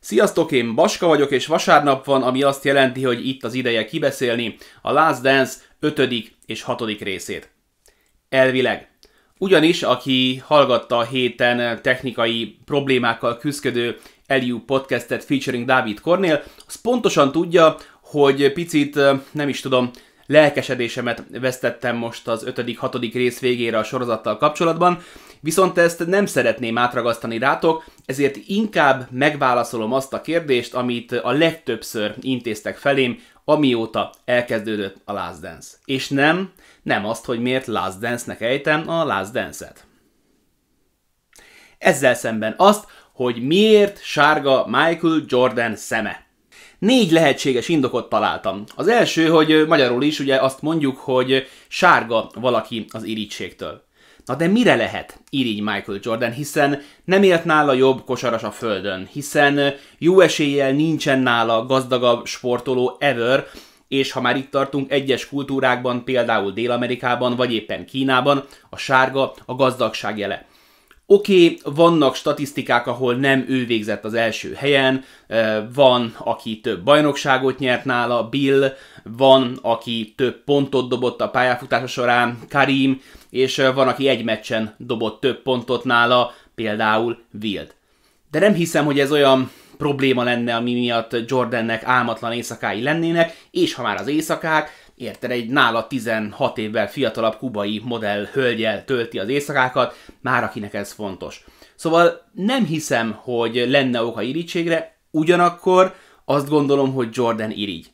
Sziasztok, én Baska vagyok, és vasárnap van, ami azt jelenti, hogy itt az ideje kibeszélni a Last Dance 5. és 6. részét. Elvileg. Ugyanis, aki hallgatta a héten technikai problémákkal küzdködő Eliu podcastet featuring David Cornél, az pontosan tudja, hogy picit, nem is tudom, lelkesedésemet vesztettem most az 5.-6. rész végére a sorozattal kapcsolatban, viszont ezt nem szeretném átragasztani rátok, ezért inkább megválaszolom azt a kérdést, amit a legtöbbször intéztek felém, amióta elkezdődött a Last Dance. És nem, nem azt, hogy miért Last Dance-nek ejtem a Last Dance-et. Ezzel szemben azt, hogy miért sárga Michael Jordan szeme négy lehetséges indokot találtam. Az első, hogy magyarul is ugye azt mondjuk, hogy sárga valaki az irítségtől. Na de mire lehet irigy Michael Jordan, hiszen nem élt nála jobb kosaras a földön, hiszen jó eséllyel nincsen nála gazdagabb sportoló ever, és ha már itt tartunk, egyes kultúrákban, például Dél-Amerikában vagy éppen Kínában, a sárga a gazdagság jele. Oké, okay, vannak statisztikák, ahol nem ő végzett az első helyen, van, aki több bajnokságot nyert nála, Bill, van, aki több pontot dobott a pályafutása során, Karim, és van, aki egy meccsen dobott több pontot nála, például Wild. De nem hiszem, hogy ez olyan probléma lenne, ami miatt Jordannek álmatlan éjszakái lennének, és ha már az éjszakák, érted, egy nála 16 évvel fiatalabb kubai modell hölgyel tölti az éjszakákat, már akinek ez fontos. Szóval nem hiszem, hogy lenne oka irítségre, ugyanakkor azt gondolom, hogy Jordan irigy.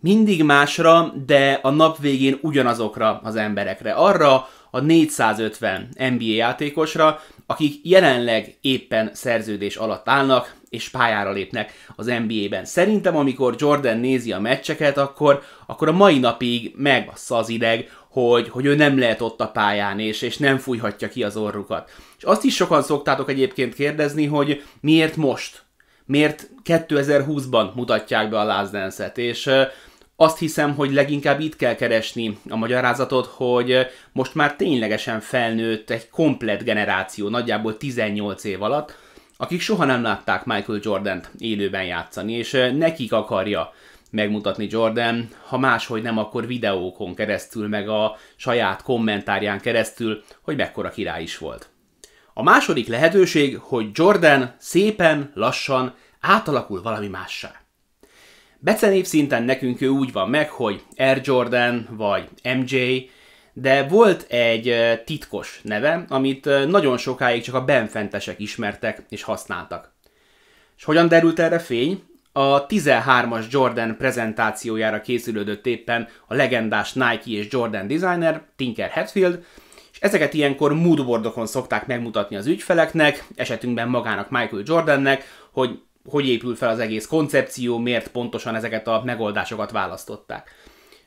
Mindig másra, de a nap végén ugyanazokra az emberekre. Arra a 450 NBA játékosra, akik jelenleg éppen szerződés alatt állnak, és pályára lépnek az NBA-ben. Szerintem, amikor Jordan nézi a meccseket, akkor, akkor a mai napig meg az ideg, hogy, hogy ő nem lehet ott a pályán, és, és nem fújhatja ki az orrukat. És azt is sokan szoktátok egyébként kérdezni, hogy miért most? Miért 2020-ban mutatják be a Lázdenszet? És azt hiszem, hogy leginkább itt kell keresni a magyarázatot, hogy eh, most már ténylegesen felnőtt egy komplett generáció, nagyjából 18 év alatt, akik soha nem látták Michael Jordan-t élőben játszani, és eh, nekik akarja megmutatni Jordan, ha máshogy nem, akkor videókon keresztül, meg a saját kommentárján keresztül, hogy mekkora király is volt. A második lehetőség, hogy Jordan szépen, lassan átalakul valami mássá. Becenév szinten nekünk ő úgy van meg, hogy Air Jordan vagy MJ, de volt egy titkos neve, amit nagyon sokáig csak a benfentesek ismertek és használtak. És hogyan derült erre fény? A 13-as Jordan prezentációjára készülődött éppen a legendás Nike és Jordan designer Tinker Hatfield, és ezeket ilyenkor moodboardokon szokták megmutatni az ügyfeleknek, esetünkben magának Michael Jordannek, hogy hogy épül fel az egész koncepció, miért pontosan ezeket a megoldásokat választották.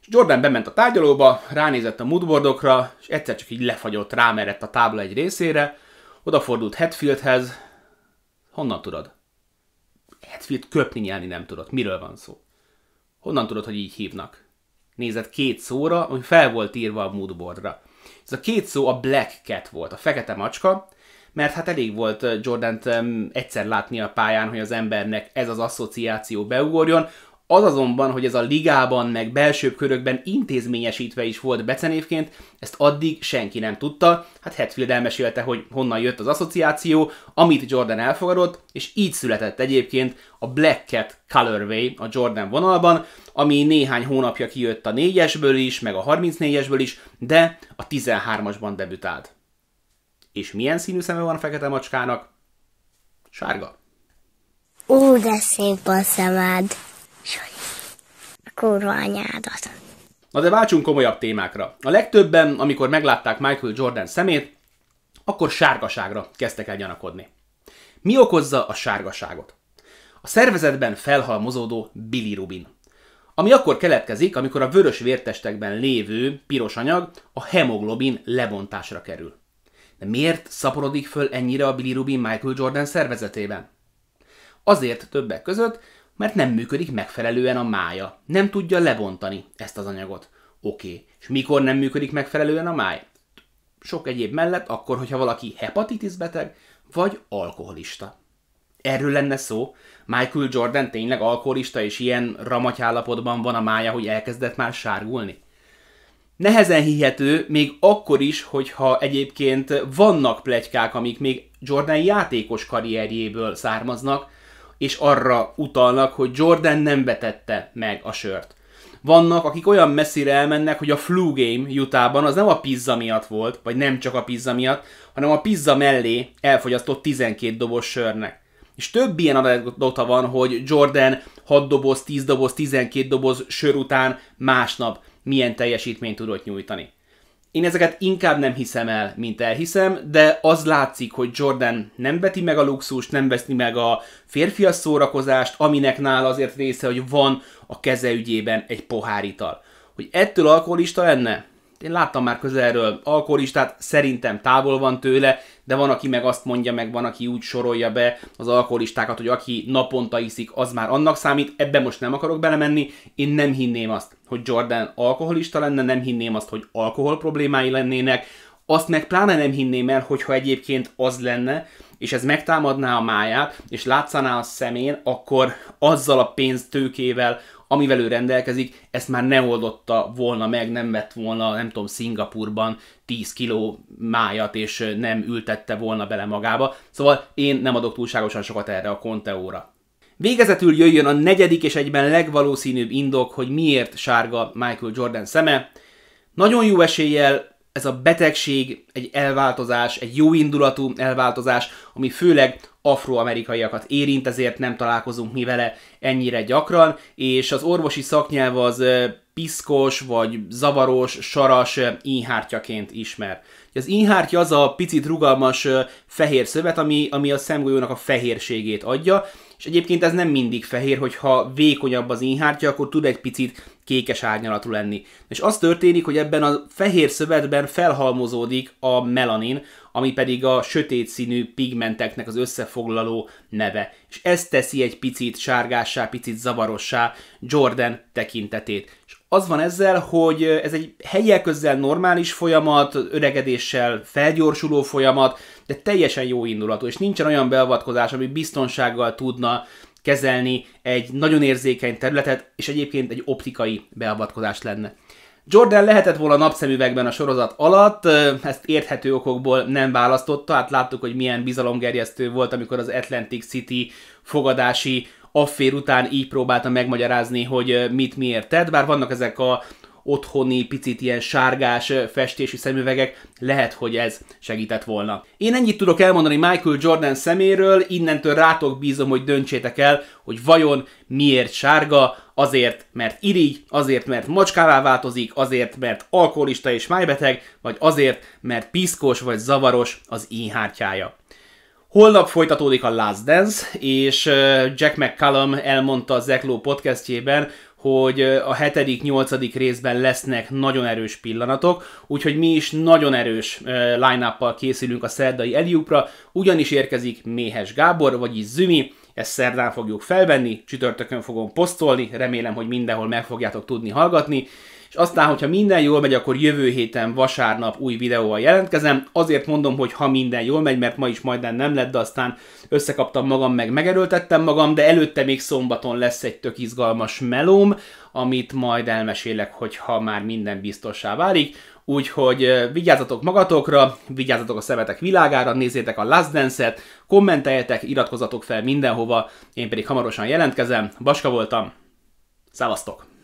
És Jordan bement a tárgyalóba, ránézett a moodboardokra, és egyszer csak így lefagyott, rámerett a tábla egy részére, odafordult Hetfieldhez. Honnan tudod? Hetfield köpni nyelni nem tudott. Miről van szó? Honnan tudod, hogy így hívnak? Nézett két szóra, ami fel volt írva a moodboardra. Ez a két szó a Black Cat volt, a fekete macska, mert hát elég volt Jordan egyszer látni a pályán, hogy az embernek ez az asszociáció beugorjon, az azonban, hogy ez a ligában, meg belsőbb körökben intézményesítve is volt becenévként, ezt addig senki nem tudta. Hát Hetfield elmesélte, hogy honnan jött az asszociáció, amit Jordan elfogadott, és így született egyébként a Black Cat Colorway a Jordan vonalban, ami néhány hónapja kijött a 4-esből is, meg a 34-esből is, de a 13-asban debütált. És milyen színű szeme van a fekete macskának? Sárga. Ú, de szép a szemed. Kurva anyádat. Na de váltsunk komolyabb témákra. A legtöbben, amikor meglátták Michael Jordan szemét, akkor sárgaságra kezdtek el gyanakodni. Mi okozza a sárgaságot? A szervezetben felhalmozódó bilirubin, ami akkor keletkezik, amikor a vörös vértestekben lévő piros anyag a hemoglobin lebontásra kerül. De miért szaporodik föl ennyire a Billy Rubin Michael Jordan szervezetében? Azért többek között, mert nem működik megfelelően a mája. Nem tudja lebontani ezt az anyagot. Oké, okay. és mikor nem működik megfelelően a máj? Sok egyéb mellett akkor, hogyha valaki hepatitis beteg, vagy alkoholista. Erről lenne szó? Michael Jordan tényleg alkoholista és ilyen ramatyállapotban van a mája, hogy elkezdett már sárgulni? nehezen hihető, még akkor is, hogyha egyébként vannak plegykák, amik még Jordan játékos karrierjéből származnak, és arra utalnak, hogy Jordan nem vetette meg a sört. Vannak, akik olyan messzire elmennek, hogy a flu game jutában az nem a pizza miatt volt, vagy nem csak a pizza miatt, hanem a pizza mellé elfogyasztott 12 doboz sörnek. És több ilyen adatota van, hogy Jordan 6 doboz, 10 doboz, 12 doboz sör után másnap milyen teljesítményt tudott nyújtani. Én ezeket inkább nem hiszem el, mint elhiszem, de az látszik, hogy Jordan nem veti meg a luxust, nem veszi meg a férfias szórakozást, aminek nála azért része, hogy van a keze ügyében egy pohárital. Hogy ettől alkoholista lenne? Én láttam már közelről alkoholistát, szerintem távol van tőle, de van, aki meg azt mondja, meg van, aki úgy sorolja be az alkoholistákat, hogy aki naponta iszik, az már annak számít, ebbe most nem akarok belemenni, én nem hinném azt hogy Jordan alkoholista lenne, nem hinném azt, hogy alkohol problémái lennének, azt meg pláne nem hinném el, hogyha egyébként az lenne, és ez megtámadná a máját, és látszaná a szemén, akkor azzal a pénztőkével, amivel ő rendelkezik, ezt már ne oldotta volna meg, nem vett volna, nem tudom, Szingapurban 10 kiló májat, és nem ültette volna bele magába. Szóval én nem adok túlságosan sokat erre a Conteóra. Végezetül jöjjön a negyedik és egyben legvalószínűbb indok, hogy miért sárga Michael Jordan szeme. Nagyon jó eséllyel ez a betegség egy elváltozás, egy jó indulatú elváltozás, ami főleg afroamerikaiakat érint, ezért nem találkozunk mi vele ennyire gyakran, és az orvosi szaknyelv az piszkos vagy zavaros, saras inhártyaként ismer. Az inhártya az a picit rugalmas fehér szövet, ami, ami a szemgolyónak a fehérségét adja, és egyébként ez nem mindig fehér, hogyha vékonyabb az inhártya, akkor tud egy picit kékes árnyalatú lenni. És az történik, hogy ebben a fehér szövetben felhalmozódik a melanin, ami pedig a sötét színű pigmenteknek az összefoglaló neve. És ez teszi egy picit sárgássá, picit zavarossá Jordan tekintetét. És az van ezzel, hogy ez egy helyek közel normális folyamat, öregedéssel felgyorsuló folyamat, de teljesen jó indulatú, és nincsen olyan beavatkozás, ami biztonsággal tudna kezelni egy nagyon érzékeny területet, és egyébként egy optikai beavatkozás lenne. Jordan lehetett volna napszemüvegben a sorozat alatt, ezt érthető okokból nem választotta, hát láttuk, hogy milyen bizalomgerjesztő volt, amikor az Atlantic City fogadási affér után így próbálta megmagyarázni, hogy mit miért tett, bár vannak ezek a otthoni, picit ilyen sárgás festésű szemüvegek, lehet, hogy ez segített volna. Én ennyit tudok elmondani Michael Jordan szeméről, innentől rátok bízom, hogy döntsétek el, hogy vajon miért sárga, azért, mert irigy, azért, mert macskává változik, azért, mert alkoholista és májbeteg, vagy azért, mert piszkos vagy zavaros az íhártyája. Holnap folytatódik a Last Dance, és Jack McCallum elmondta a Zekló podcastjében, hogy a hetedik, nyolcadik részben lesznek nagyon erős pillanatok, úgyhogy mi is nagyon erős line készülünk a szerdai Eliupra, ugyanis érkezik Méhes Gábor, vagyis Zümi, ezt szerdán fogjuk felvenni, csütörtökön fogom posztolni, remélem, hogy mindenhol meg fogjátok tudni hallgatni, aztán, hogyha minden jól megy, akkor jövő héten vasárnap új videóval jelentkezem. Azért mondom, hogy ha minden jól megy, mert ma is majdnem nem lett, de aztán összekaptam magam, meg megerőltettem magam, de előtte még szombaton lesz egy tök izgalmas melóm, amit majd elmesélek, hogyha már minden biztossá válik. Úgyhogy vigyázzatok magatokra, vigyázzatok a szemetek világára, nézzétek a Last Dance-et, kommenteljetek, iratkozzatok fel mindenhova, én pedig hamarosan jelentkezem. Baska voltam, szávasztok!